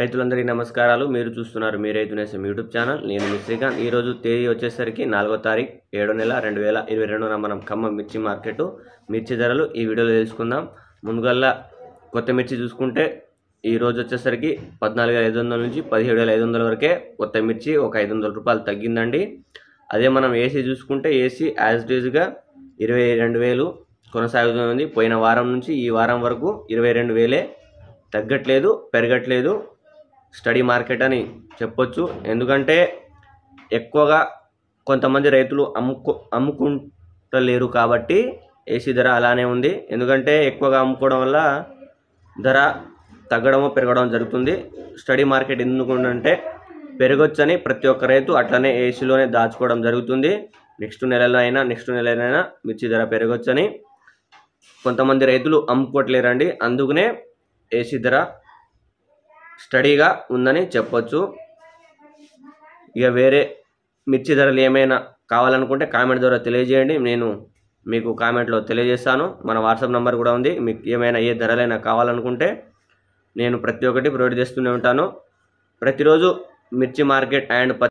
రైతులందరికీ నమస్కారాలు మీరు చూస్తున్నారు మీ రైతు నేసం యూట్యూబ్ ఛానల్ నేను మీ శ్రీకాంత్ ఈరోజు తేదీ వచ్చేసరికి నాలుగో తారీఖు ఏడో నెల రెండు వేల ఇరవై రెండున మనం ఖమ్మం మిర్చి మార్కెట్ మిర్చి ధరలు ఈ వీడియోలో తెలుసుకుందాం ముందుగల్లా కొత్త మిర్చి చూసుకుంటే ఈరోజు వచ్చేసరికి పద్నాలుగు ఐదు వందల నుంచి పదిహేడు వేల ఐదు వందల వరకే కొత్త మిర్చి ఒక ఐదు వందల రూపాయలు తగ్గిందండి అదే మనం ఏసీ చూసుకుంటే ఏసీ యాజ్ డీజ్గా ఇరవై రెండు వేలు కొనసాగుతుంది పోయిన వారం నుంచి ఈ వారం వరకు ఇరవై రెండు వేలే తగ్గట్లేదు పెరగట్లేదు స్టడీ మార్కెట్ అని చెప్పొచ్చు ఎందుకంటే ఎక్కువగా కొంతమంది రైతులు అమ్ముకు అమ్ముకుంటలేరు కాబట్టి ఏసీ ధర అలానే ఉంది ఎందుకంటే ఎక్కువగా అమ్ముకోవడం వల్ల ధర తగ్గడము పెరగడం జరుగుతుంది స్టడీ మార్కెట్ ఎందుకంటే పెరగొచ్చని ప్రతి ఒక్క రైతు అట్లనే ఏసీలోనే దాచుకోవడం జరుగుతుంది నెక్స్ట్ నెలలో అయినా నెక్స్ట్ నెలలైనా మిర్చి ధర పెరగొచ్చని కొంతమంది రైతులు అమ్ముకోవట్లేరండి అందుకనే ఏసీ ధర స్టడీగా ఉందని చెప్పొచ్చు ఇక వేరే మిర్చి ధరలు ఏమైనా కావాలనుకుంటే కామెంట్ ద్వారా తెలియజేయండి నేను మీకు కామెంట్లో తెలియజేస్తాను మన వాట్సాప్ నెంబర్ కూడా ఉంది మీకు ఏమైనా ఏ ధరలైనా కావాలనుకుంటే నేను ప్రతి ఒక్కటి ప్రొవైడ్ చేస్తూనే ఉంటాను ప్రతిరోజు మిర్చి మార్కెట్ అండ్